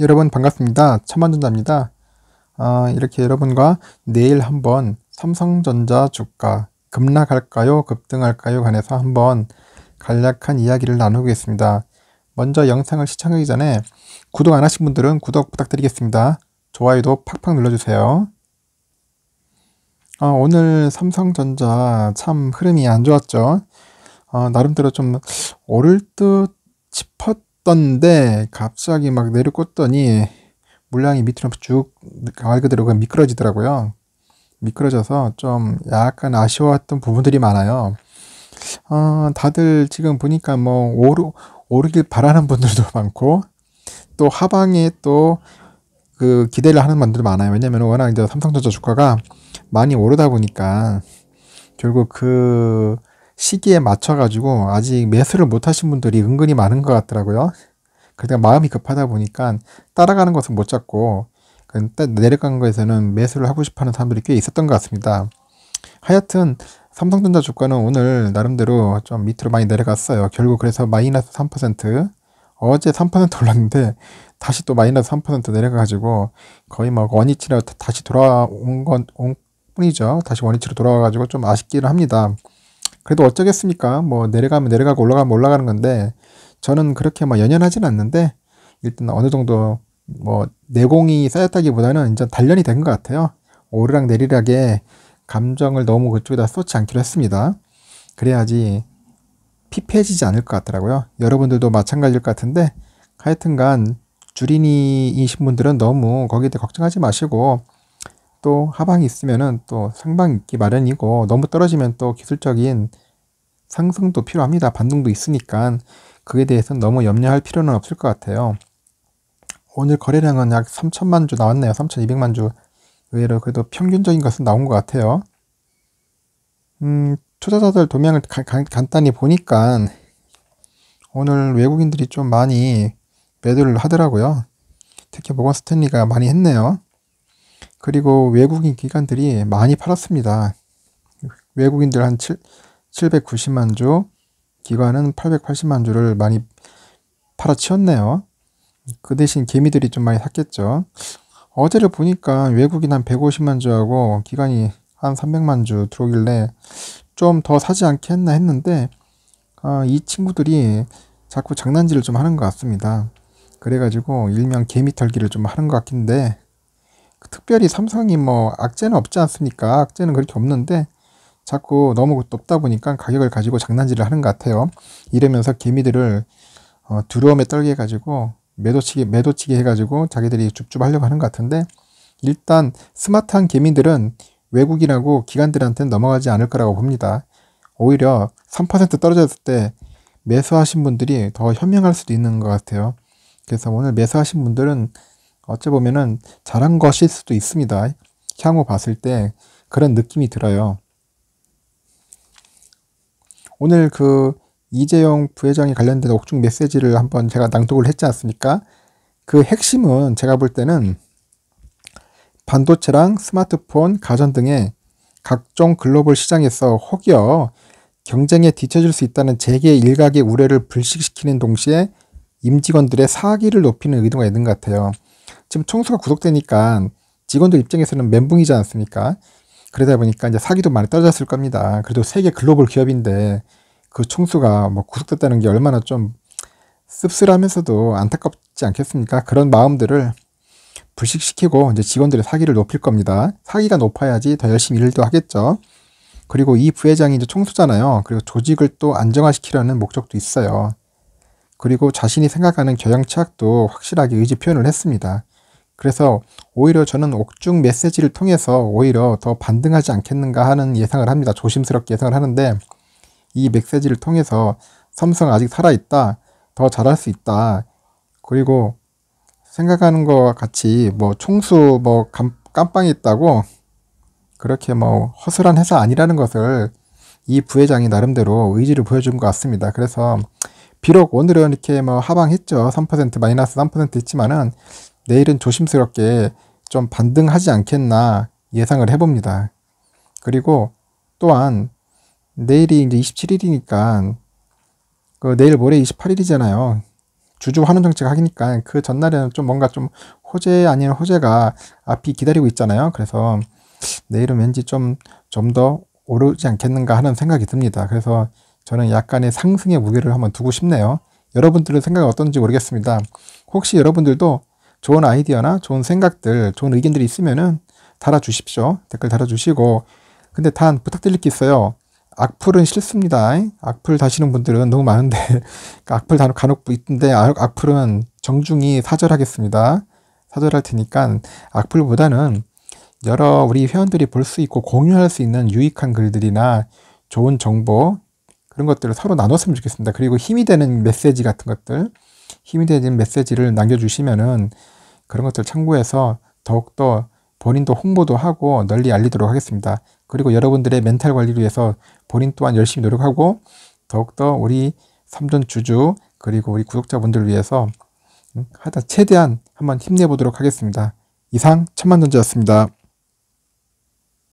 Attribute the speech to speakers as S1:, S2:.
S1: 여러분 반갑습니다. 천만전자입니다. 아, 이렇게 여러분과 내일 한번 삼성전자 주가 급락할까요? 급등할까요? 관해서 한번 간략한 이야기를 나누겠습니다. 먼저 영상을 시청하기 전에 구독 안 하신 분들은 구독 부탁드리겠습니다. 좋아요도 팍팍 눌러주세요. 아, 오늘 삼성전자 참 흐름이 안 좋았죠. 아, 나름대로 좀 오를 듯 싶었 꽂던데 갑자기 막 내려꽂더니 물량이 밑으로 쭉말 그대로 미끄러지더라고요. 미끄러져서 좀 약간 아쉬워했던 부분들이 많아요. 어, 다들 지금 보니까 뭐 오르, 오르길 바라는 분들도 많고 또 하방에 또 그 기대를 하는 분들도 많아요. 왜냐면 워낙 이제 삼성전자 주가가 많이 오르다 보니까 결국 그 시기에 맞춰가지고 아직 매수를 못하신 분들이 은근히 많은 것 같더라고요. 그러니까 마음이 급하다 보니까 따라가는 것은 못 잡고 내려간 거에서는 매수를 하고 싶어하는 사람들이 꽤 있었던 것 같습니다. 하여튼 삼성전자 주가는 오늘 나름대로 좀 밑으로 많이 내려갔어요. 결국 그래서 마이너스 3% 어제 3% 올랐는데 다시 또 마이너스 3% 내려가가지고 거의 막 뭐 원위치로 다시 돌아온 건온 뿐이죠. 다시 원위치로 돌아와가지고 좀 아쉽기는 합니다. 그래도 어쩌겠습니까? 뭐 내려가면 내려가고 올라가면 올라가는 건데 저는 그렇게 막 연연하진 않는데 일단 어느 정도 뭐 내공이 쌓였다기보다는 이제 단련이 된 것 같아요. 오르락 내리락에 감정을 너무 그쪽에다 쏟지 않기로 했습니다. 그래야지 피폐해지지 않을 것 같더라고요. 여러분들도 마찬가지일 것 같은데 하여튼간 주린이이신 분들은 너무 거기에 대해 걱정하지 마시고 또 하방이 있으면은 또 상방이 있기 마련이고 너무 떨어지면 또 기술적인 상승도 필요합니다. 반등도 있으니까 그에 대해서는 너무 염려할 필요는 없을 것 같아요. 오늘 거래량은 약 3천만 주 나왔네요. 3,200만 주 의외로 그래도 평균적인 것은 나온 것 같아요. 음, 투자자들 도명을 가, 가, 간단히 보니까 오늘 외국인들이 좀 많이 매도를 하더라고요. 특히 모건 스탠리가 많이 했네요. 그리고 외국인 기관들이 많이 팔았습니다. 외국인들 한 7, 790만 주, 기관은 880만 주를 많이 팔아치웠네요. 그 대신 개미들이 좀 많이 샀겠죠. 어제를 보니까 외국인 한 150만 주하고 기관이 한 300만 주 들어오길래 좀 더 사지 않겠나 했는데 아, 이 친구들이 자꾸 장난질을 좀 하는 것 같습니다. 그래가지고 일명 개미 털기를 좀 하는 것 같긴데 특별히 삼성이 뭐 악재는 없지 않습니까? 악재는 그렇게 없는데 자꾸 너무 높다 보니까 가격을 가지고 장난질을 하는 것 같아요. 이러면서 개미들을 어, 두려움에 떨게 해가지고 매도치기 매도치기 해가지고 자기들이 줍줍 하려고 하는 것 같은데 일단 스마트한 개미들은 외국이라고 기관들한테는 넘어가지 않을 거라고 봅니다. 오히려 3% 떨어졌을 때 매수하신 분들이 더 현명할 수도 있는 것 같아요. 그래서 오늘 매수하신 분들은 어찌 보면은 잘한 것일 수도 있습니다. 향후 봤을 때 그런 느낌이 들어요. 오늘 그 이재용 부회장이 관련된 옥중 메시지를 한번 제가 낭독을 했지 않습니까? 그 핵심은 제가 볼 때는 반도체랑 스마트폰, 가전 등의 각종 글로벌 시장에서 혹여 경쟁에 뒤처질 수 있다는 재계 일각의 우려를 불식시키는 동시에 임직원들의 사기를 높이는 의도가 있는 것 같아요. 지금 총수가 구속되니까 직원들 입장에서는 멘붕이지 않습니까? 그러다 보니까 이제 사기도 많이 떨어졌을 겁니다. 그래도 세계 글로벌 기업인데 그 총수가 뭐 구속됐다는 게 얼마나 좀 씁쓸하면서도 안타깝지 않겠습니까? 그런 마음들을 불식시키고 이제 직원들의 사기를 높일 겁니다. 사기가 높아야지 더 열심히 일도 하겠죠. 그리고 이 부회장이 이제 총수잖아요. 그리고 조직을 또 안정화시키려는 목적도 있어요. 그리고 자신이 생각하는 교양 철학도 확실하게 의지 표현을 했습니다. 그래서 오히려 저는 옥중 메시지를 통해서 오히려 더 반등하지 않겠는가 하는 예상을 합니다. 조심스럽게 예상을 하는데 이 메시지를 통해서 삼성 아직 살아있다. 더 잘할 수 있다. 그리고 생각하는 것와 같이 뭐 총수 뭐 감, 깜빵이 있다고 그렇게 뭐 허술한 회사 아니라는 것을 이 부회장이 나름대로 의지를 보여준 것 같습니다. 그래서 비록 오늘은 이렇게 뭐 하방했죠. 3% 마이너스 3% 했지만은 내일은 조심스럽게 좀 반등하지 않겠나 예상을 해봅니다. 그리고 또한 내일이 이제 27일이니까 그 내일 모레 28일이잖아요. 주주 환원 정책 하기니까 그 전날에는 좀 뭔가 좀 호재 아닌 호재가 앞이 기다리고 있잖아요. 그래서 내일은 왠지 좀 좀 더 오르지 않겠는가 하는 생각이 듭니다. 그래서 저는 약간의 상승의 무게를 한번 두고 싶네요. 여러분들은 생각이 어떤지 모르겠습니다. 혹시 여러분들도 좋은 아이디어나 좋은 생각들, 좋은 의견들이 있으면은 달아주십시오. 댓글 달아주시고. 근데 단 부탁드릴 게 있어요. 악플은 싫습니다. 악플 다시는 분들은 너무 많은데 악플 간혹, 간혹 있는데 아, 악플은 정중히 사절하겠습니다. 사절할 테니까 악플보다는 여러 우리 회원들이 볼 수 있고 공유할 수 있는 유익한 글들이나 좋은 정보 그런 것들을 서로 나눴으면 좋겠습니다. 그리고 힘이 되는 메시지 같은 것들 힘이 되는 메시지를 남겨주시면은 그런 것들을 참고해서 더욱더 본인도 홍보도 하고 널리 알리도록 하겠습니다. 그리고 여러분들의 멘탈 관리를 위해서 본인 또한 열심히 노력하고 더욱더 우리 삼존 주주 그리고 우리 구독자분들을 위해서 음, 하다 최대한 한번 힘내보도록 하겠습니다. 이상 천만전자였습니다.